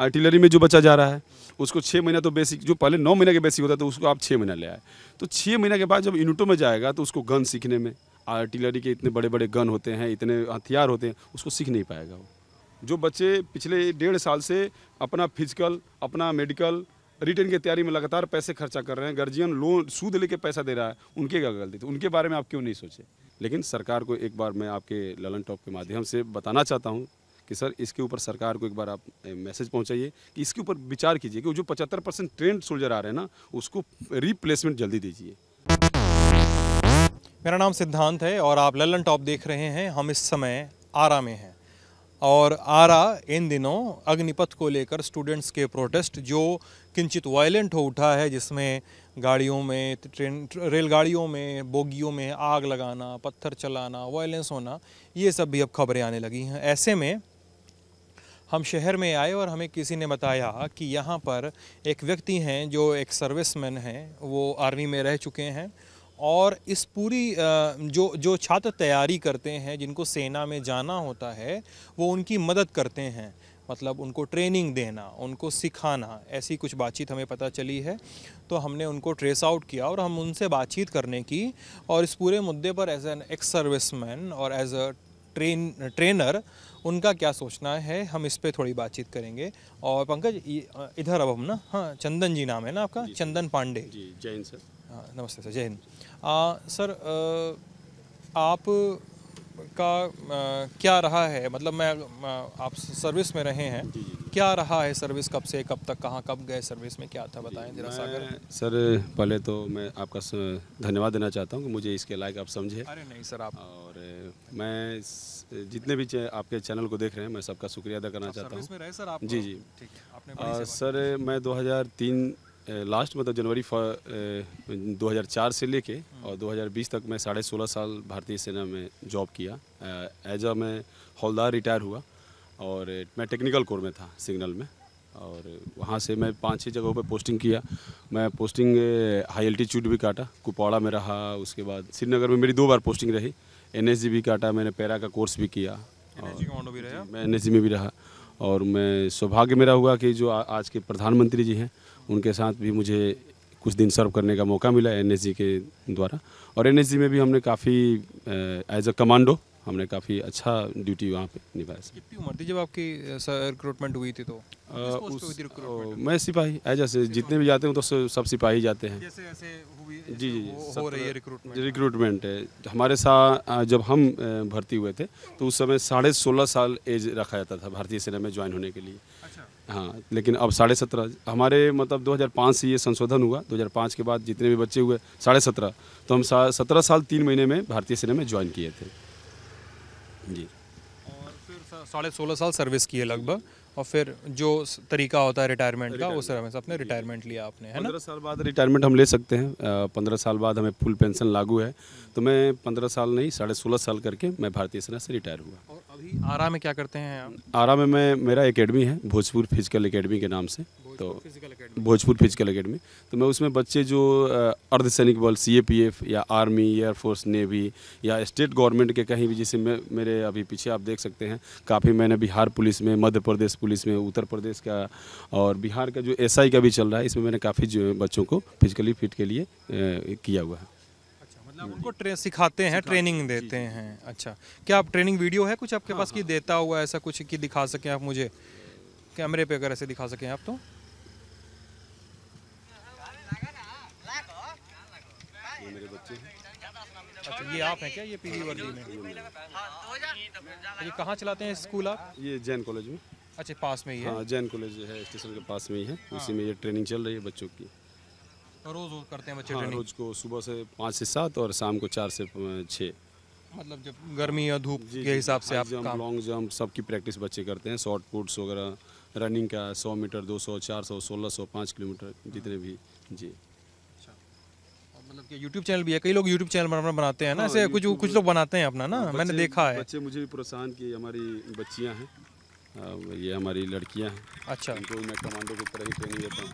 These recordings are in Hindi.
आर्टिलरी में जो बच्चा जा रहा है उसको छः महीना तो बेसिक जो पहले नौ महीने के बेसिक होता था तो उसको आप छः महीना ले आए तो छः महीना के बाद जब यूनिटों में जाएगा तो उसको गन सीखने में आर्टिलरी के इतने बड़े बड़े गन होते हैं इतने हथियार होते हैं उसको सीख नहीं पाएगा वो जो बच्चे पिछले डेढ़ साल से अपना फिजिकल अपना मेडिकल रिटर्न की तैयारी में लगातार पैसे खर्चा कर रहे हैं गार्जियन लोन सूद लेके पैसा दे रहा है उनके क्या गलती थी उनके बारे में आप क्यों नहीं सोचे लेकिन सरकार को एक बार मैं आपके ललन टॉप के माध्यम से बताना चाहता हूँ कि सर इसके ऊपर सरकार को एक बार आप मैसेज पहुंचाइए कि इसके ऊपर विचार कीजिए कि जो पचहत्तर परसेंट ट्रेंड सोल्जर आ रहे हैं ना उसको रिप्लेसमेंट जल्दी दीजिए मेरा नाम सिद्धांत है और आप लल्लन टॉप देख रहे हैं हम इस समय आरा में हैं और आरा इन दिनों अग्निपथ को लेकर स्टूडेंट्स के प्रोटेस्ट जो किंचित वायलेंट हो उठा है जिसमें गाड़ियों में ट्रेन रेलगाड़ियों में बोगियों में आग लगाना पत्थर चलाना वायलेंस होना ये सब भी अब खबरें आने लगी हैं ऐसे में हम शहर में आए और हमें किसी ने बताया कि यहाँ पर एक व्यक्ति हैं जो एक सर्विसमैन हैं वो आर्मी में रह चुके हैं और इस पूरी जो जो छात्र तैयारी करते हैं जिनको सेना में जाना होता है वो उनकी मदद करते हैं मतलब उनको ट्रेनिंग देना उनको सिखाना ऐसी कुछ बातचीत हमें पता चली है तो हमने उनको ट्रेस आउट किया और हम उनसे बातचीत करने की और इस पूरे मुद्दे पर एज एन एक्स सर्विसमैन और एज अ ट्रेन ट्रेनर उनका क्या सोचना है हम इस पर थोड़ी बातचीत करेंगे और पंकज इधर अब हम ना हाँ चंदन जी नाम है ना आपका चंदन पांडे जी जैन सर हाँ नमस्ते सर जैन सर आप का आ, क्या रहा है मतलब मैं आप सर्विस में रहे हैं जी जी। क्या रहा है सर्विस कब से कब तक कहाँ कब गए सर्विस में क्या था बताएं जरा सागर सर पहले तो मैं आपका धन्यवाद देना चाहता हूँ कि मुझे इसके लायक आप समझे अरे नहीं सर आप और मैं जितने भी आपके चैनल को देख रहे हैं मैं सबका शुक्रिया अदा करना चाहता हूँ सर आप जी जी सर मैं दो लास्ट मतलब जनवरी दो हज़ार चार से लेके हम्म। और 2020 तक मैं साढ़े सोलह साल भारतीय सेना में जॉब किया एज अ मैं हौलदार रिटायर हुआ और मैं टेक्निकल कोर में था सिग्नल में और वहाँ से मैं पाँच छह जगहों पे पोस्टिंग किया मैं पोस्टिंग हाई एल्टीट्यूड भी काटा कुपवाड़ा में रहा उसके बाद श्रीनगर में मेरी दो बार पोस्टिंग रही एन भी काटा मैंने पैरा का कोर्स भी किया और भी रहा मैं एन में भी रहा और मैं सौभाग्य मेरा हुआ कि जो आज के प्रधानमंत्री जी हैं उनके साथ भी मुझे कुछ दिन सर्व करने का मौका मिला एन के द्वारा और एन में भी हमने काफ़ी एज अ कमांडो हमने काफ़ी अच्छा ड्यूटी वहाँ पे निभाया कितनी उम्र थी जब आपकी रिक्रूटमेंट हुई थी तो आ, उस, उस, ओ, मैं सिपाही एज ऐसे जितने भी जाते हैं तो सब सिपाही जाते हैं जी जी जी हो रही है रिक्रूटमेंट रिक्रूटमेंट है हमारे साथ जब हम भर्ती हुए थे तो उस समय साढ़े सोलह साल एज रखा जाता था भारतीय सेना में ज्वाइन होने के लिए अच्छा। हाँ लेकिन अब साढ़े सत्रह हमारे मतलब 2005 से ये संशोधन हुआ 2005 के बाद जितने भी बच्चे हुए साढ़े सत्रह तो हम सत्रह साल तीन महीने में भारतीय सेना में ज्वाइन किए थे जी और फिर साढ़े सोलह साल सर्विस की है लगभग और फिर जो तरीका होता है रिटायरमेंट का उस तरह से अपने रिटायरमेंट लिया आपने है पंद्रह साल बाद रिटायरमेंट हम ले सकते हैं पंद्रह साल बाद हमें फुल पेंशन लागू है तो मैं पंद्रह साल नहीं साढ़े सोलह साल करके मैं भारतीय सेना से रिटायर हुआ और अभी आरा में क्या करते हैं आप आरा में मैं मेरा एकेडमी है भोजपुर फिजिकल एकेडमी के नाम से तो भोजपुर फिजिकल अकेडमी तो मैं उसमें बच्चे जो अर्धसैनिक बल एफ या आर्मी एयरफोर्स नेवी या स्टेट गवर्नमेंट के कहीं भी जैसे मैं मेरे अभी पीछे आप देख सकते हैं काफ़ी मैंने बिहार पुलिस में मध्य प्रदेश पुलिस में उत्तर प्रदेश का और बिहार का जो आई का भी चल रहा है इसमें मैंने काफ़ी जो बच्चों को फिजिकली फिट के लिए किया हुआ है अच्छा, मतलब उनको ट्रे सिखाते हैं ट्रेनिंग देते हैं अच्छा क्या आप ट्रेनिंग वीडियो है कुछ आपके हाँ, पास हाँ। कि देता हुआ ऐसा कुछ कि दिखा सकें आप मुझे कैमरे पे अगर ऐसे दिखा सकें आप तो अच्छा ये आप हैं क्या ये पीवी वर्दी में हाँ, हाँ, तो ये कहाँ चलाते हैं स्कूल आप ये जैन कॉलेज में अच्छा पास में ही है हाँ, जैन कॉलेज है स्टेशन के पास में ही है उसी में ये ट्रेनिंग चल रही है बच्चों की रोज तो रोज करते हैं बच्चे हाँ, रोज को सुबह से पाँच से सात और शाम को चार से छः मतलब जब गर्मी या धूप के हिसाब से आप जंप लॉन्ग जंप सब की प्रैक्टिस बच्चे करते हैं शॉर्ट पुट्स वगैरह रनिंग का सौ मीटर दो सौ चार सौ सोलह सौ पाँच किलोमीटर जितने भी जी मतलब कि यूट्यूब चैनल भी है कई लोग YouTube चैनल अपना बनाते हैं ना हाँ, ऐसे कुछ कुछ लोग बनाते हैं अपना ना मैंने देखा है बच्चे मुझे भी प्रोत्साहन की हमारी बच्चियाँ हैं ये हमारी लड़कियां हैं अच्छा इनको मैं कमांडो की तरह ही ट्रेनिंग देता हूँ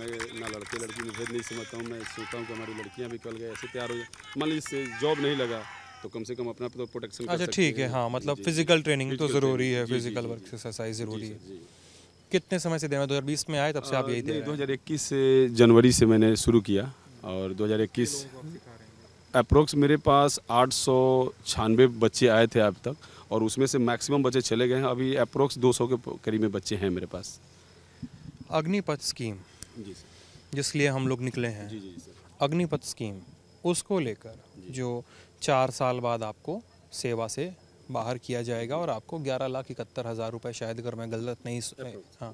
मैं ना लड़के लड़की में भेद नहीं समझता हूँ मैं सोचता हूँ कि हमारी लड़कियाँ भी कल गए ऐसे तैयार हो जाए मान लीजिए जॉब नहीं लगा तो कम से कम अपना तो प्रोटेक्शन अच्छा ठीक है हाँ मतलब फिजिकल ट्रेनिंग तो ज़रूरी है फिजिकल वर्क एक्सरसाइज ज़रूरी है कितने समय से दे रहे हैं 2020 में आए तब से आप यही दे दो हज़ार इक्कीस से जनवरी से मैंने शुरू किया और 2021 अप्रोक्स मेरे पास आठ बच्चे आए थे अब तक और उसमें से मैक्सिमम बच्चे चले गए हैं अभी अप्रोक्स 200 के करीब में बच्चे हैं मेरे पास अग्निपथ स्कीम जी लिए हम लोग निकले हैं जी जी अग्निपथ स्कीम उसको लेकर जो चार साल बाद आपको सेवा से बाहर किया जाएगा और आपको ग्यारह लाख इकहत्तर हज़ार रुपये शायद अगर मैं गलत नहीं हाँ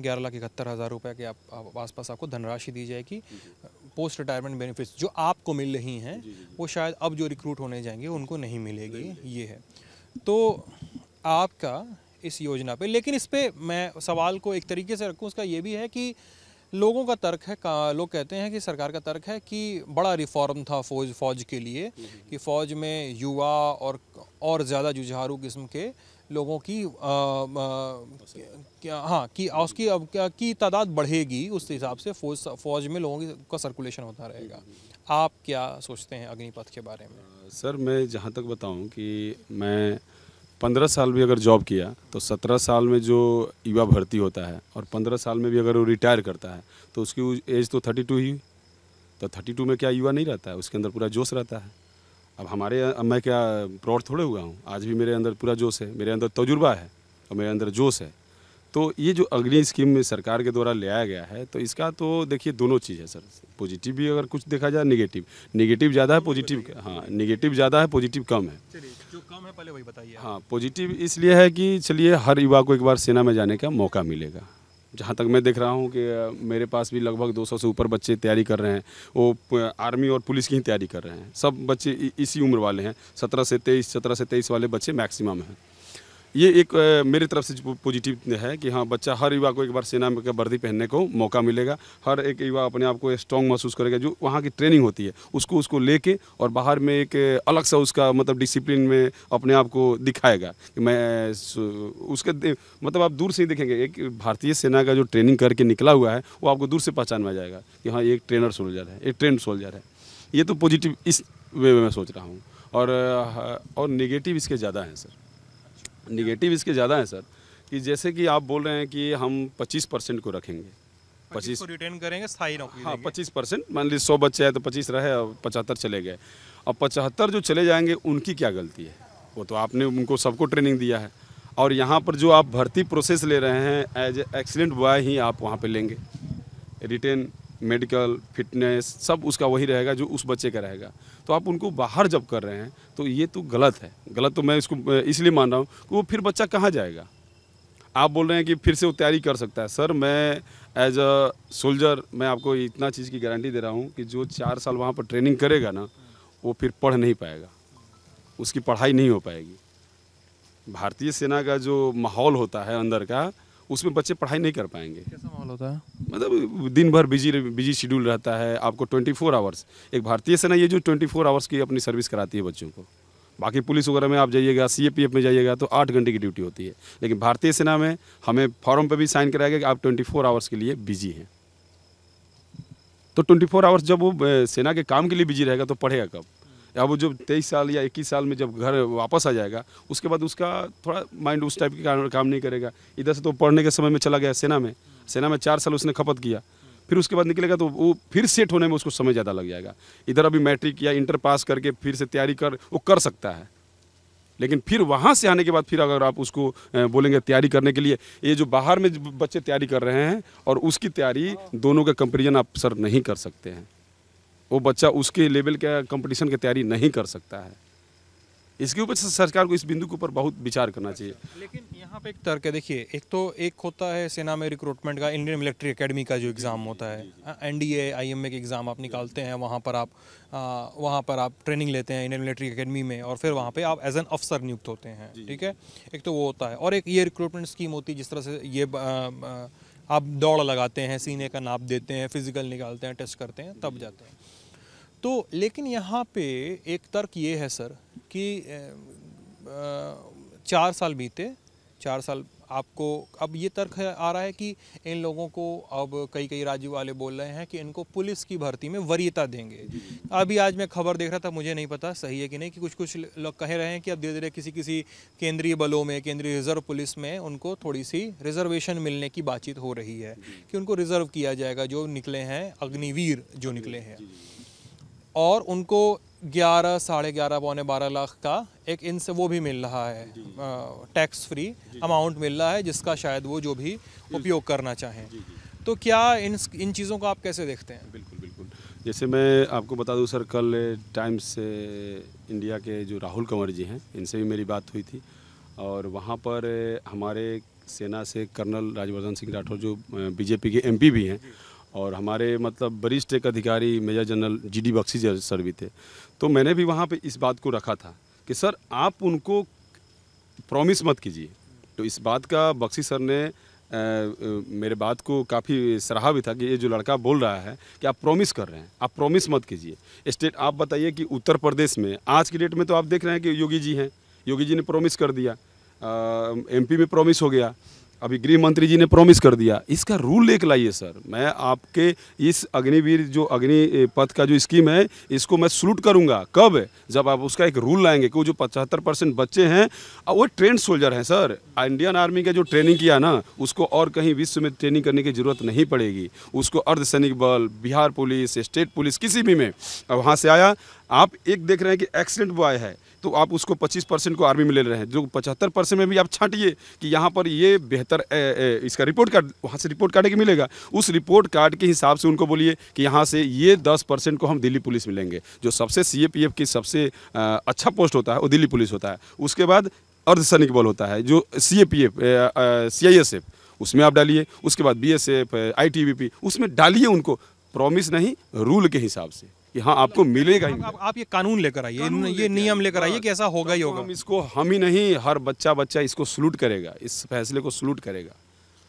ग्यारह लाख इकहत्तर हज़ार रुपये के आप आस पास आपको धनराशि दी जाएगी पोस्ट रिटायरमेंट बेनिफिट्स जो आपको मिल रही हैं वो शायद अब जो रिक्रूट होने जाएंगे उनको नहीं मिलेगी ये है तो आपका इस योजना पे लेकिन इस पर मैं सवाल को एक तरीके से रखूँ उसका ये भी है कि लोगों का तर्क है का, लोग कहते हैं कि सरकार का तर्क है कि बड़ा रिफॉर्म था फौज फौज के लिए कि फौज में युवा और और ज़्यादा जुझारू किस्म के लोगों की आ, आ, क्या हाँ कि उसकी अब की तादाद बढ़ेगी उस हिसाब से फौज फौज में लोगों की का सर्कुलेशन होता रहेगा आप क्या सोचते हैं अग्निपथ के बारे में सर मैं जहाँ तक बताऊँ कि मैं पंद्रह साल भी अगर जॉब किया तो सत्रह साल में जो युवा भर्ती होता है और पंद्रह साल में भी अगर वो रिटायर करता है तो उसकी एज तो थर्टी टू ही तो थर्टी टू में क्या युवा नहीं रहता है उसके अंदर पूरा जोश रहता है अब हमारे अब मैं क्या प्रौढ़ थोड़े हुआ हूँ आज भी मेरे अंदर पूरा जोश है मेरे अंदर तजुर्बा है और मेरे अंदर जोश है तो ये जो अग्नि स्कीम में सरकार के द्वारा लिया गया है तो इसका तो देखिए दोनों चीज़ है सर पॉजिटिव भी अगर कुछ देखा जाए निगेटिव निगेटिव ज़्यादा है पॉजिटिव हाँ निगेटिव ज़्यादा है पॉजिटिव कम है जो कम है पहले वही बताइए हाँ पॉजिटिव इसलिए है कि चलिए हर युवा को एक बार सेना में जाने का मौका मिलेगा जहाँ तक मैं देख रहा हूँ कि मेरे पास भी लगभग 200 से ऊपर बच्चे तैयारी कर रहे हैं वो आर्मी और पुलिस की ही तैयारी कर रहे हैं सब बच्चे इसी उम्र वाले हैं सत्रह से तेईस सत्रह से तेईस वाले बच्चे मैक्सिमम हैं ये एक मेरी तरफ से पॉजिटिव है कि हाँ बच्चा हर युवा को एक बार सेना में वर्दी पहनने को मौका मिलेगा हर एक युवा अपने आप को स्ट्रॉन्ग महसूस करेगा जो वहाँ की ट्रेनिंग होती है उसको उसको लेके और बाहर में एक अलग सा उसका मतलब डिसिप्लिन में अपने आप को दिखाएगा कि मैं उसके मतलब आप दूर से ही देखेंगे एक भारतीय सेना का जो ट्रेनिंग करके निकला हुआ है वो आपको दूर से पहचान में आ जाएगा कि हाँ एक ट्रेनर सोल्जर है एक ट्रेंड सोल्जर है ये तो पॉजिटिव इस वे में मैं सोच रहा हूँ और और नेगेटिव इसके ज़्यादा हैं सर निगेटिव इसके ज़्यादा हैं सर कि जैसे कि आप बोल रहे हैं कि हम पच्चीस परसेंट को रखेंगे पच्चीस रिटेन करेंगे स्थायी नौकरी हाँ पच्चीस परसेंट मान लीजिए सौ बच्चे हैं तो पच्चीस रहे और पचहत्तर चले गए अब पचहत्तर जो चले जाएंगे उनकी क्या गलती है वो तो आपने उनको सबको ट्रेनिंग दिया है और यहाँ पर जो आप भर्ती प्रोसेस ले रहे हैं एज एक्सीलेंट बॉय ही आप वहाँ पर लेंगे रिटेन मेडिकल फिटनेस सब उसका वही रहेगा जो उस बच्चे का रहेगा तो आप उनको बाहर जब कर रहे हैं तो ये तो गलत है गलत तो मैं इसको इसलिए मान रहा हूँ कि वो फिर बच्चा कहाँ जाएगा आप बोल रहे हैं कि फिर से वो तैयारी कर सकता है सर मैं एज अ सोल्जर मैं आपको इतना चीज़ की गारंटी दे रहा हूँ कि जो चार साल वहाँ पर ट्रेनिंग करेगा ना वो फिर पढ़ नहीं पाएगा उसकी पढ़ाई नहीं हो पाएगी भारतीय सेना का जो माहौल होता है अंदर का उसमें बच्चे पढ़ाई नहीं कर पाएंगे कैसा माहौल होता है मतलब दिन भर बिजी बिजी शेड्यूल रहता है आपको ट्वेंटी फोर आवर्स एक भारतीय सेना ये जो ट्वेंटी फोर आवर्स की अपनी सर्विस कराती है बच्चों को बाकी पुलिस वगैरह में आप जाइएगा सी में जाइएगा तो आठ घंटे की ड्यूटी होती है लेकिन भारतीय सेना में हमें फॉर्म पर भी साइन कराया गया कि आप ट्वेंटी फोर आवर्स के लिए बिजी हैं तो ट्वेंटी फोर आवर्स जब वो सेना के काम के लिए बिजी रहेगा तो पढ़ेगा कब या वो जब तेईस साल या इक्कीस साल में जब घर वापस आ जाएगा उसके बाद उसका थोड़ा माइंड उस टाइप के काम नहीं करेगा इधर से तो पढ़ने के समय में चला गया सेना में सेना में चार साल उसने खपत किया फिर उसके बाद निकलेगा तो वो फिर सेट होने में उसको समय ज़्यादा लग जाएगा इधर अभी मैट्रिक या इंटर पास करके फिर से तैयारी कर वो कर सकता है लेकिन फिर वहाँ से आने के बाद फिर अगर आप उसको बोलेंगे तैयारी करने के लिए ये जो बाहर में बच्चे तैयारी कर रहे हैं और उसकी तैयारी दोनों का कंपेरिजन आप सर नहीं कर सकते हैं वो बच्चा उसके लेवल का कंपटीशन की तैयारी नहीं कर सकता है इसके ऊपर सरकार को इस बिंदु के ऊपर बहुत विचार करना चाहिए लेकिन यहाँ पे एक तर्क है देखिए एक तो एक होता है सेना में रिक्रूटमेंट का इंडियन मिलिट्री एकेडमी का जो एग्ज़ाम होता है N D A I M A के एग्ज़ाम आप निकालते हैं वहाँ पर आप वहाँ पर आप ट्रेनिंग लेते हैं इंडियन मिलिट्री अकेडमी में और फिर वहाँ पर आप एज एन अफसर नियुक्त होते हैं ठीक है एक तो वो होता है और एक ये रिक्रूटमेंट स्कीम होती है जिस तरह से ये आप दौड़ लगाते हैं सीने का नाप देते हैं फिजिकल निकालते हैं टेस्ट करते हैं तब जाते हैं तो लेकिन यहाँ पे एक तर्क ये है सर कि चार साल बीते चार साल आपको अब ये तर्क आ रहा है कि इन लोगों को अब कई कई राज्य वाले बोल रहे हैं कि इनको पुलिस की भर्ती में वरीयता देंगे अभी आज मैं खबर देख रहा था मुझे नहीं पता सही है कि नहीं कि कुछ कुछ लोग कह रहे हैं कि अब धीरे धीरे किसी किसी केंद्रीय बलों में केंद्रीय रिजर्व पुलिस में उनको थोड़ी सी रिजर्वेशन मिलने की बातचीत हो रही है कि उनको रिजर्व किया जाएगा जो निकले हैं अग्निवीर जो निकले हैं और उनको ग्यारह साढ़े ग्यारह पौने बारह लाख का एक इन वो भी मिल रहा है टैक्स फ्री अमाउंट मिल रहा है जिसका शायद वो जो भी उपयोग करना चाहें जी, जी। तो क्या इन इन चीज़ों को आप कैसे देखते हैं बिल्कुल बिल्कुल जैसे मैं आपको बता दूं सर कल टाइम्स से इंडिया के जो राहुल कंवर जी हैं इनसे भी मेरी बात हुई थी और वहाँ पर हमारे सेना से कर्नल राज्यवर्धन सिंह राठौर जो बीजेपी के एम भी हैं और हमारे मतलब वरिष्ठ एक अधिकारी major general G D Bakshi sir भी थे तो मैंने भी वहाँ पे इस बात को रखा था कि सर आप उनको प्रॉमिस मत कीजिए तो इस बात का बख्शी सर ने आ, मेरे बात को काफ़ी सराहा भी था कि ये जो लड़का बोल रहा है कि आप प्रॉमिस कर रहे हैं आप प्रॉमिस मत कीजिए स्टेट आप बताइए कि उत्तर प्रदेश में आज की डेट में तो आप देख रहे हैं कि योगी जी हैं योगी जी ने प्रॉमिस कर दिया एमपी में प्रॉमिस हो गया अभी गृह मंत्री जी ने प्रॉमिस कर दिया इसका रूल एक लाइए सर मैं आपके इस अग्निवीर जो अग्नि पथ का जो स्कीम है इसको मैं सलूट करूंगा कब जब आप उसका एक रूल लाएंगे कि वो जो पचहत्तर परसेंट बच्चे हैं और वो ट्रेंड सोल्जर हैं सर इंडियन आर्मी का जो ट्रेनिंग किया ना उसको और कहीं विश्व में ट्रेनिंग करने की ज़रूरत नहीं पड़ेगी उसको अर्धसैनिक बल बिहार पुलिस स्टेट पुलिस किसी भी में वहाँ से आया आप एक देख रहे हैं कि एक्सीडेंट बॉय है तो आप उसको 25 परसेंट को आर्मी में ले रहे हैं जो 75 परसेंट में भी आप छांटिए कि यहाँ पर ये बेहतर इसका रिपोर्ट कार्ड वहाँ से रिपोर्ट कार्ड एक मिलेगा उस रिपोर्ट कार्ड के हिसाब से उनको बोलिए कि यहाँ से ये 10 परसेंट को हम दिल्ली पुलिस में लेंगे जो सबसे सी की सबसे अच्छा पोस्ट होता है वो दिल्ली पुलिस होता है उसके बाद अर्धसैनिक बल होता है जो C A P F C I S F उसमें आप डालिए उसके बाद B S F I T B P उसमें डालिए उनको प्रॉमिस नहीं रूल के हिसाब से यहाँ आपको मिलेगा ही आप, ये कानून लेकर आइए ये नियम लेकर आइए हाँ, कि ऐसा होगा ही तो होगा इसको हम ही नहीं हर बच्चा बच्चा इसको सलूट करेगा इस फैसले को सलूट करेगा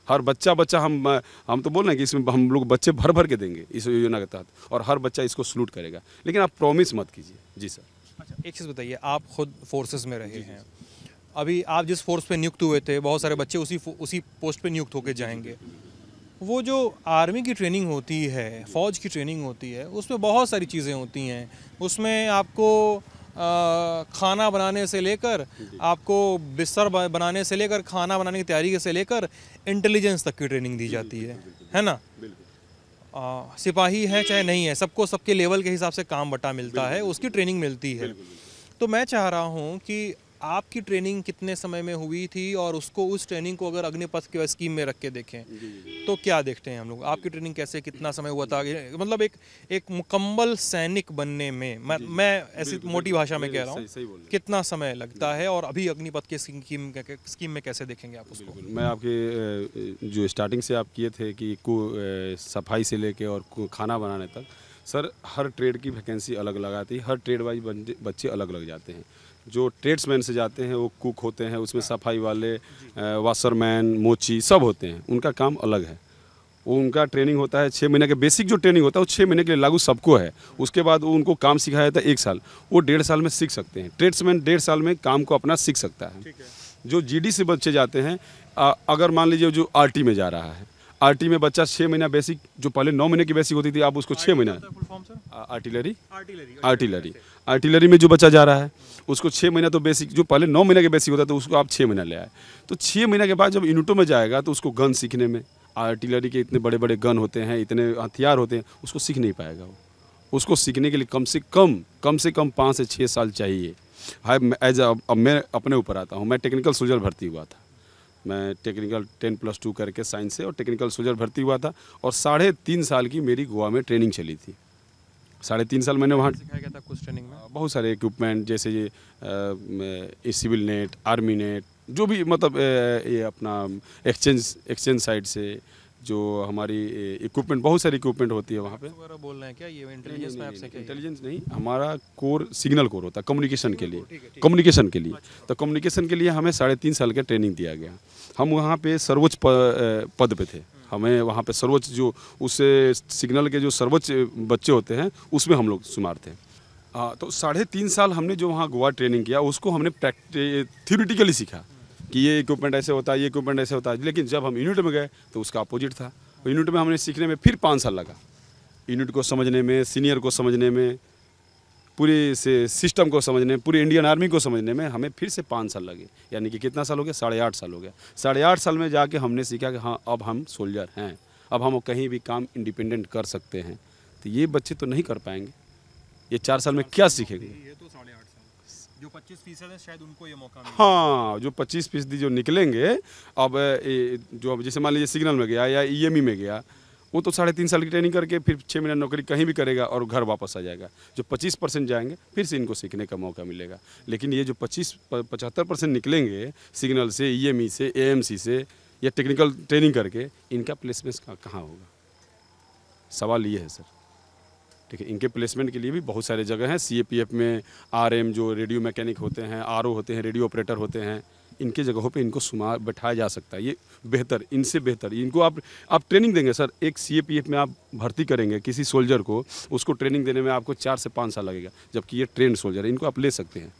हर बच्चा बच्चा हम हम तो बोल रहे हैं कि इसमें हम लोग बच्चे भर भर के देंगे इस योजना के तहत और हर बच्चा इसको सलूट करेगा लेकिन आप प्रॉमिस मत कीजिए जी सर अच्छा एक चीज़ बताइए आप खुद फोर्सेस में रहे हैं अभी आप जिस फोर्स पे नियुक्त हुए थे बहुत सारे बच्चे उसी उसी पोस्ट पे नियुक्त होकर जाएंगे वो जो आर्मी की ट्रेनिंग होती है फ़ौज की ट्रेनिंग होती है उसमें बहुत सारी चीज़ें होती हैं उसमें आपको आ, खाना बनाने से लेकर आपको बिस्तर बनाने से लेकर खाना बनाने की तैयारी से लेकर इंटेलिजेंस तक की ट्रेनिंग दी जाती है है ना आ, सिपाही है चाहे नहीं है सबको सबके लेवल के हिसाब से काम बटा मिलता है उसकी ट्रेनिंग मिलती है तो मैं चाह रहा हूँ कि आपकी ट्रेनिंग कितने समय में हुई थी और उसको उस ट्रेनिंग को अगर अग्निपथ के स्कीम में रख के देखें तो क्या देखते हैं हम लोग आपकी ट्रेनिंग कैसे कितना समय हुआ था मतलब एक एक मुकम्मल सैनिक बनने में मैं मैं ऐसी मोटी भाषा में कह रहा हूँ कितना समय लगता है और अभी अग्निपथ के स्कीम स्कीम में कैसे देखेंगे आप उसको मैं आपके जो स्टार्टिंग से आप किए थे कि सफाई से लेके और खाना बनाने तक सर हर ट्रेड की वैकेंसी अलग लगाती है हर ट्रेड वाइज बच्चे अलग लग जाते हैं जो ट्रेड्समैन से जाते हैं वो कुक होते हैं उसमें हाँ। सफाई वाले वाशरमैन मोची सब होते हैं उनका काम अलग है वो उनका ट्रेनिंग होता है छः महीने का बेसिक जो ट्रेनिंग होता है वो छः महीने के लिए लागू सबको है उसके बाद वो उनको काम सिखाया जाता है एक साल वो डेढ़ साल में सीख सकते हैं ट्रेड्समैन डेढ़ साल में काम को अपना सीख सकता है जो जी से बच्चे जाते हैं अगर मान लीजिए जो आर में जा रहा है आरटी में बच्चा छः महीना बेसिक जो पहले नौ महीने की बेसिक होती थी आप उसको छः महीना आर्टिलरी आर्टिलरी आर्टिलरी में जो बच्चा जा रहा है उसको छः महीना तो बेसिक जो पहले नौ महीने के बेसिक होता था तो उसको आप छः महीना ले आए तो छः महीने के बाद जब यूनिटों में जाएगा तो उसको गन सीखने में आर्टिलरी के इतने बड़े बड़े गन होते हैं इतने हथियार होते हैं उसको सीख नहीं पाएगा वो उसको सीखने के लिए कम से कम कम से कम पाँच से छः साल चाहिए हाई एज अब मैं अपने ऊपर आता हूँ मैं टेक्निकल सोल्जर भर्ती हुआ था मैं टेक्निकल टेन प्लस टू करके साइंस से और टेक्निकल सोल्जर भर्ती हुआ था और साढ़े तीन साल की मेरी गोवा में ट्रेनिंग चली थी साढ़े तीन साल मैंने वहाँ सिखाया गया था कुछ ट्रेनिंग में बहुत सारे इक्विपमेंट जैसे ये सिविल नेट आर्मी नेट जो भी मतलब ये अपना एक्सचेंज एक्सचेंज साइड से जो हमारी इक्विपमेंट बहुत सारी इक्विपमेंट होती है वहाँ पे बोल रहे हैं क्या ये इंटेलिजेंस में आपसे इंटेलिजेंस नहीं हमारा कोर सिग्नल कोर होता है कम्युनिकेशन के लिए कम्युनिकेशन के लिए अच्छा। तो कम्युनिकेशन के लिए हमें साढ़े तीन साल का ट्रेनिंग दिया गया हम वहाँ पे सर्वोच्च पद पे थे हमें वहाँ पे सर्वोच्च जो उस सिग्नल के जो सर्वोच्च बच्चे होते हैं उसमें हम लोग शुमार थे हाँ तो साढ़े तीन साल हमने जो वहाँ गोवा ट्रेनिंग किया उसको हमने थ्योरिटिकली सीखा कि ये इक्विपमेंट ऐसे होता है ये इक्विपमेंट ऐसे होता है लेकिन जब हम यूनिट में गए तो उसका अपोजिट था यूनिट में हमने सीखने में फिर पाँच साल लगा यूनिट को समझने में सीनियर को समझने में पूरे से सिस्टम को समझने में पूरी इंडियन आर्मी को समझने में हमें फिर से पाँच साल लगे यानी कि कितना साल हो गया साढ़े आठ साल हो गया साढ़े आठ साल में जाके हमने सीखा कि हाँ अब हम सोल्जर हैं अब हम कहीं भी काम इंडिपेंडेंट कर सकते हैं तो ये बच्चे तो नहीं कर पाएंगे ये चार साल में क्या सीखेंगे ये तो साढ़े आठ जो 25 फीसद है शायद उनको ये मौका हाँ जो 25 फीसदी जो निकलेंगे अब जो अब जैसे मान लीजिए सिग्नल में गया या ई e में गया वो तो साढ़े तीन साल की ट्रेनिंग करके फिर छः महीना नौकरी कहीं भी करेगा और घर वापस आ जाएगा जो पच्चीस परसेंट जाएंगे फिर से इनको सीखने का मौका मिलेगा लेकिन ये जो पच्चीस पचहत्तर परसेंट निकलेंगे सिग्नल से ई e से ए से या टेक्निकल ट्रेनिंग करके इनका प्लेसमेंट कहाँ होगा सवाल ये है सर ठीक है इनके प्लेसमेंट के लिए भी बहुत सारे जगह हैं सी में आर जो रेडियो मैकेनिक होते हैं आर होते हैं रेडियो ऑपरेटर होते हैं इनके जगहों पे इनको सुमार बैठाया जा सकता है ये बेहतर इनसे बेहतर इनको आप आप ट्रेनिंग देंगे सर एक सीएपीएफ में आप भर्ती करेंगे किसी सोल्जर को उसको ट्रेनिंग देने में आपको चार से पाँच साल लगेगा जबकि ये ट्रेन सोल्जर है इनको आप ले सकते हैं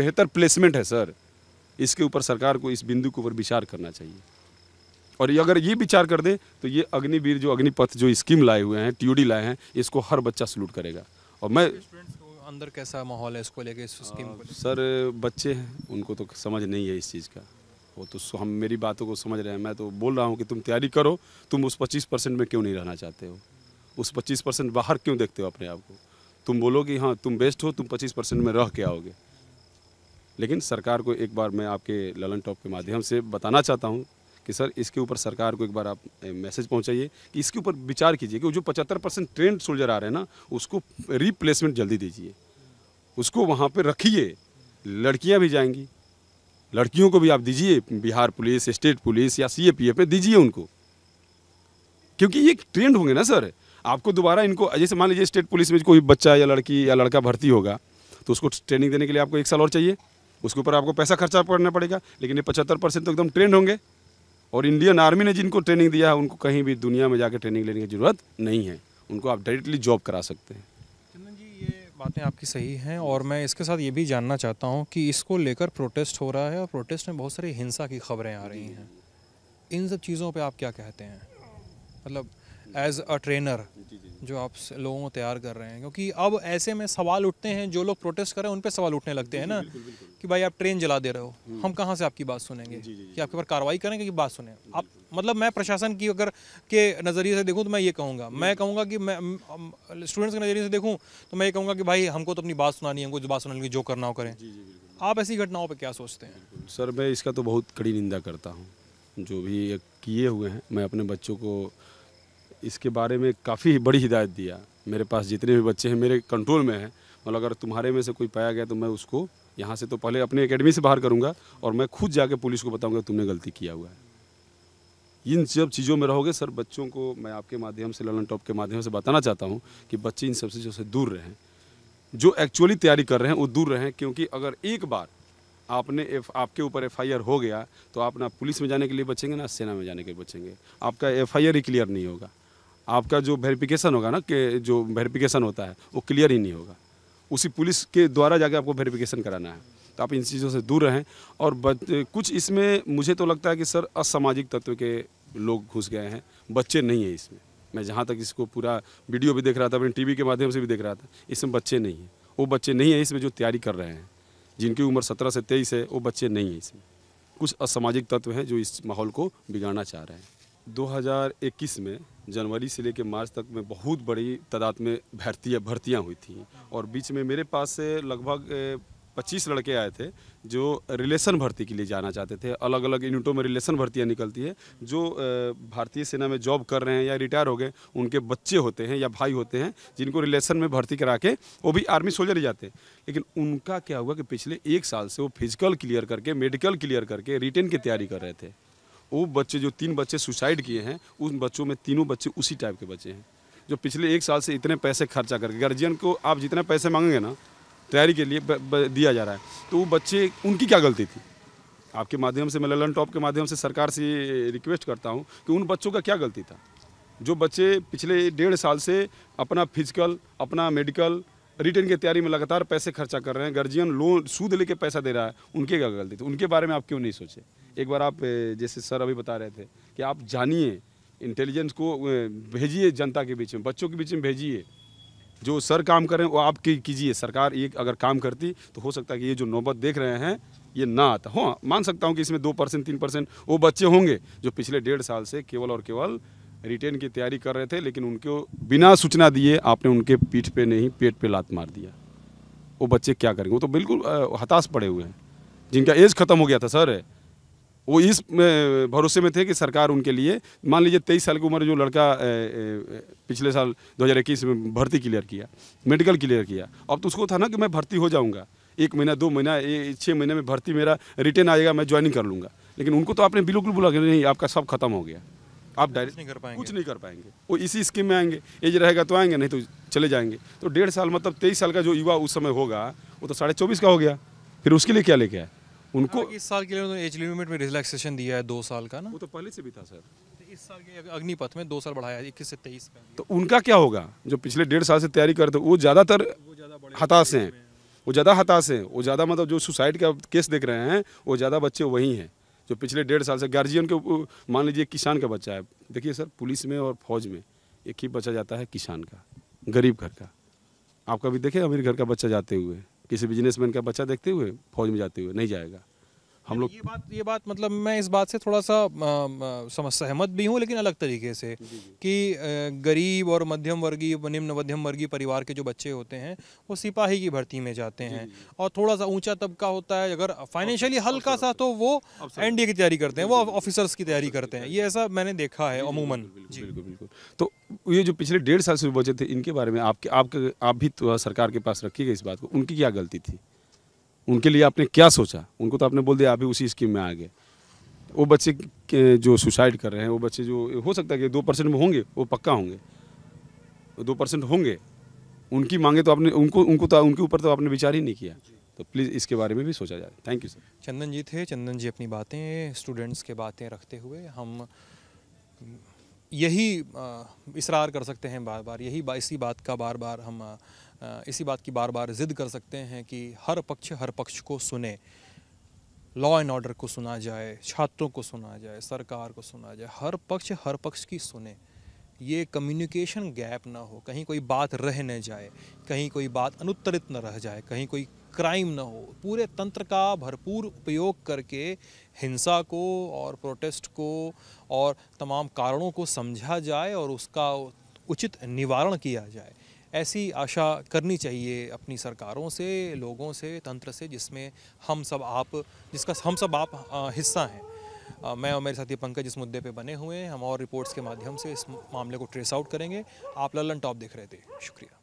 बेहतर प्लेसमेंट है सर इसके ऊपर सरकार को इस बिंदु के ऊपर विचार करना चाहिए और ये अगर ये विचार कर दे तो ये अग्निवीर जो अग्निपथ जो स्कीम लाए हुए हैं ट्यूडी लाए हैं इसको हर बच्चा सल्यूट करेगा और मैं अंदर कैसा माहौल है इसको लेके इस स्कीम सर बच्चे हैं उनको तो समझ नहीं है इस चीज़ का वो तो हम मेरी बातों को समझ रहे हैं मैं तो बोल रहा हूँ कि तुम तैयारी करो तुम उस पच्चीस परसेंट में क्यों नहीं रहना चाहते हो उस पच्चीस परसेंट बाहर क्यों देखते हो अपने आप को तुम बोलो कि हाँ तुम बेस्ट हो तुम पच्चीस परसेंट में रह के आओगे लेकिन सरकार को एक बार मैं आपके ललन टॉप के माध्यम से बताना चाहता हूँ कि सर इसके ऊपर सरकार को एक बार आप मैसेज पहुँचाइए कि इसके ऊपर विचार कीजिए कि जो पचहत्तर परसेंट ट्रेंड सोल्जर आ रहे हैं ना उसको रिप्लेसमेंट जल्दी दीजिए उसको वहाँ पर रखिए लड़कियाँ भी जाएंगी लड़कियों को भी आप दीजिए बिहार पुलिस स्टेट पुलिस या सी ए में दीजिए उनको क्योंकि ये ट्रेंड होंगे ना सर आपको दोबारा इनको जैसे मान लीजिए स्टेट पुलिस में कोई बच्चा या लड़की या लड़का भर्ती होगा तो उसको ट्रेनिंग देने के लिए आपको एक साल और चाहिए उसके ऊपर आपको पैसा खर्चा करना पड़ेगा लेकिन ये पचहत्तर परसेंट तो एकदम ट्रेंड होंगे और इंडियन आर्मी ने जिनको ट्रेनिंग दिया है उनको कहीं भी दुनिया में जाकर ट्रेनिंग लेने की ज़रूरत नहीं है उनको आप डायरेक्टली जॉब करा सकते हैं चंदन जी ये बातें आपकी सही हैं और मैं इसके साथ ये भी जानना चाहता हूँ कि इसको लेकर प्रोटेस्ट हो रहा है और प्रोटेस्ट में बहुत सारी हिंसा की खबरें आ रही हैं इन सब चीज़ों पर आप क्या कहते हैं मतलब एज अ ट्रेनर जो आप लोगों को तैयार कर रहे हैं क्योंकि अब ऐसे में सवाल उठते हैं जो लोग प्रोटेस्ट कर रहे हैं उन पर सवाल उठने लगते हैं ना कि भाई आप ट्रेन जला दे रहे हो हम्म। हम कहाँ से आपकी बात सुनेंगे कि आपके ऊपर कार्रवाई करेंगे कि बात सुने आप मतलब मैं प्रशासन की अगर के नज़रिए से देखूँ तो मैं ये कहूँगा हम्म। मैं कहूँगा कि मैं स्टूडेंट्स के नज़रिए से देखूँ तो मैं ये कहूँगा कि भाई हमको तो अपनी बात सुनानी है हमको जो बात सुनानी है जो करना हो करें आप ऐसी घटनाओं पर क्या सोचते हैं सर मैं इसका तो बहुत कड़ी निंदा करता हूँ जो भी किए हुए हैं मैं अपने बच्चों को इसके बारे में काफ़ी बड़ी हिदायत दिया मेरे पास जितने भी बच्चे हैं मेरे कंट्रोल में है मतलब अगर तुम्हारे में से कोई पाया गया तो मैं उसको यहाँ से तो पहले अपने एकेडमी से बाहर करूँगा और मैं खुद जाके पुलिस को बताऊँगा तुमने गलती किया हुआ है इन सब चीज़ों में रहोगे सर बच्चों को मैं आपके माध्यम से ललन टॉप के माध्यम से बताना चाहता हूँ कि बच्चे इन सब चीज़ों से दूर रहें जो एक्चुअली तैयारी कर रहे हैं वो दूर रहें क्योंकि अगर एक बार आपने एफ आपके ऊपर एफ हो गया तो आप ना पुलिस में जाने के लिए बचेंगे ना सेना में जाने के लिए बचेंगे आपका एफ ही क्लियर नहीं होगा आपका जो वेरिफिकेशन होगा ना कि जो वेरिफिकेशन होता है वो क्लियर ही नहीं होगा उसी पुलिस के द्वारा जाके आपको वेरिफिकेशन कराना है तो आप इन चीज़ों से दूर रहें और कुछ इसमें मुझे तो लगता है कि सर असामाजिक तत्व के लोग घुस गए हैं बच्चे नहीं हैं इसमें मैं जहाँ तक इसको पूरा वीडियो भी देख रहा था अपने टी के माध्यम से भी देख रहा था इसमें बच्चे नहीं हैं वो बच्चे नहीं हैं इसमें जो तैयारी कर रहे हैं जिनकी उम्र सत्रह से तेईस है वो बच्चे नहीं हैं इसमें कुछ असामाजिक तत्व हैं जो इस माहौल को बिगाड़ना चाह रहे हैं 2021 में जनवरी से लेकर मार्च तक में बहुत बड़ी तादाद में भर्तियाँ भर्तियाँ हुई थी और बीच में मेरे पास से लगभग पच्चीस लड़के आए थे जो रिलेशन भर्ती के लिए जाना चाहते थे अलग अलग यूनिटों में रिलेशन भर्तियाँ निकलती है जो भारतीय सेना में जॉब कर रहे हैं या रिटायर हो गए उनके बच्चे होते हैं या भाई होते हैं जिनको रिलेशन में भर्ती करा के वो भी आर्मी सोल्जर ही जाते हैं लेकिन उनका क्या हुआ कि पिछले एक साल से वो फिजिकल क्लियर करके मेडिकल क्लियर करके रिटर्न की तैयारी कर रहे थे वो बच्चे जो तीन बच्चे सुसाइड किए हैं उन बच्चों में तीनों बच्चे उसी टाइप के बच्चे हैं जो पिछले एक साल से इतने पैसे खर्चा करके गार्जियन को आप जितने पैसे मांगेंगे ना तैयारी के लिए ब, ब, दिया जा रहा है तो वो बच्चे उनकी क्या गलती थी आपके माध्यम से मैं ललन टॉप के माध्यम से सरकार से रिक्वेस्ट करता हूँ कि उन बच्चों का क्या गलती था जो बच्चे पिछले डेढ़ साल से अपना फिजिकल अपना मेडिकल रिटर्न की तैयारी में लगातार पैसे खर्चा कर रहे हैं गार्जियन लोन सूद लेके पैसा दे रहा है उनके क्या गलती थी उनके बारे में आप क्यों नहीं सोचे एक बार आप जैसे सर अभी बता रहे थे कि आप जानिए इंटेलिजेंस को भेजिए जनता के बीच में बच्चों के बीच में भेजिए जो सर काम कर रहे हैं वो आप कीजिए सरकार ये अगर काम करती तो हो सकता है कि ये जो नौबत देख रहे हैं ये ना आता हाँ मान सकता हूँ कि इसमें दो परसेंट तीन परसेंट वो बच्चे होंगे जो पिछले डेढ़ साल से केवल और केवल रिटेन की तैयारी कर रहे थे लेकिन उनको बिना सूचना दिए आपने उनके पीठ पे नहीं पेट पे लात मार दिया वो बच्चे क्या करेंगे वो तो बिल्कुल हताश पड़े हुए हैं जिनका एज ख़त्म हो गया था सर वो इस भरोसे में थे कि सरकार उनके लिए मान लीजिए तेईस साल की उम्र जो लड़का पिछले साल 2021 में भर्ती क्लियर किया मेडिकल क्लियर किया अब तो उसको था ना कि मैं भर्ती हो जाऊँगा एक महीना दो महीना छः महीने में भर्ती मेरा रिटर्न आएगा मैं ज्वाइनिंग कर लूँगा लेकिन उनको तो आपने बिल्कुल बोला कि नहीं आपका सब खत्म हो गया आप डायरेक्ट नहीं कर पाएंगे कुछ नहीं कर पाएंगे वो इसी स्कीम में आएंगे एज रहेगा तो आएंगे नहीं तो चले जाएंगे तो डेढ़ साल मतलब तेईस साल का जो युवा उस समय होगा वो तो साढ़े चौबीस का हो गया फिर उसके लिए क्या लेके आए उनको इस साल के लिए एज लिमिट में रिलैक्सेशन दिया है दो साल का ना वो तो पहले से भी था सर तो इस साल के अग्निपथ में दो साल बढ़ाया इक्कीस से तेईस तो उनका क्या होगा जो पिछले डेढ़ साल से तैयारी करते वो ज़्यादातर हताश हैं वो ज़्यादा हताश हैं वो ज़्यादा मतलब जो सुसाइड का केस देख रहे हैं वो ज़्यादा बच्चे वही हैं जो पिछले डेढ़ साल से गार्जियन के मान लीजिए किसान का बच्चा है देखिए सर पुलिस में और फौज में एक ही बच्चा जाता है किसान का गरीब घर का आपका भी देखे अमीर घर का बच्चा जाते हुए किसी बिजनेसमैन का बच्चा देखते हुए फौज में जाते हुए नहीं जाएगा हम लोग ये बात ये बात मतलब मैं इस बात से थोड़ा सा समझ सहमत भी हूँ लेकिन अलग तरीके से कि गरीब और मध्यम वर्गीय निम्न मध्यम वर्गीय परिवार के जो बच्चे होते हैं वो सिपाही की भर्ती में जाते हैं और थोड़ा सा ऊंचा तबका होता है अगर फाइनेंशियली हल्का सा तो वो एनडीए की तैयारी करते हैं वो ऑफिसर्स की तैयारी करते हैं ये ऐसा मैंने देखा है अमूमन जी बिल्कुल बिल्कुल तो ये जो पिछले डेढ़ साल से बचे थे इनके बारे में आपके आपके आप भी तो सरकार के पास रखी गई इस बात को उनकी क्या गलती थी उनके लिए आपने क्या सोचा उनको तो आपने बोल दिया अभी उसी स्कीम में आ गए वो बच्चे जो सुसाइड कर रहे हैं वो बच्चे जो हो सकता है कि दो परसेंट में होंगे वो पक्का होंगे दो परसेंट होंगे उनकी मांगे तो आपने उनको उनको तो उनके ऊपर तो आपने विचार ही नहीं किया तो प्लीज़ इसके बारे में भी सोचा जाए thank you sir Chandan ji थे चंदन जी अपनी बातें स्टूडेंट्स के बातें रखते हुए हम यही इसरार कर सकते हैं बार बार यही इसी बात का बार बार हम इसी बात की बार बार ज़िद कर सकते हैं कि हर पक्ष हर पक्ष को सुने लॉ एंड ऑर्डर को सुना जाए छात्रों को सुना जाए सरकार को सुना जाए हर पक्ष हर पक्ष की सुने ये कम्युनिकेशन गैप ना हो कहीं कोई बात रह न जाए कहीं कोई बात अनुत्तरित न रह जाए कहीं कोई क्राइम ना हो पूरे तंत्र का भरपूर उपयोग करके हिंसा को और प्रोटेस्ट को और तमाम कारणों को समझा जाए और उसका उचित निवारण किया जाए ऐसी आशा करनी चाहिए अपनी सरकारों से लोगों से तंत्र से जिसमें हम सब आप जिसका हम सब आप हिस्सा हैं मैं और मेरे साथी पंकज इस मुद्दे पे बने हुए हैं हम और रिपोर्ट्स के माध्यम से इस मामले को ट्रेस आउट करेंगे आप ललन टॉप देख रहे थे शुक्रिया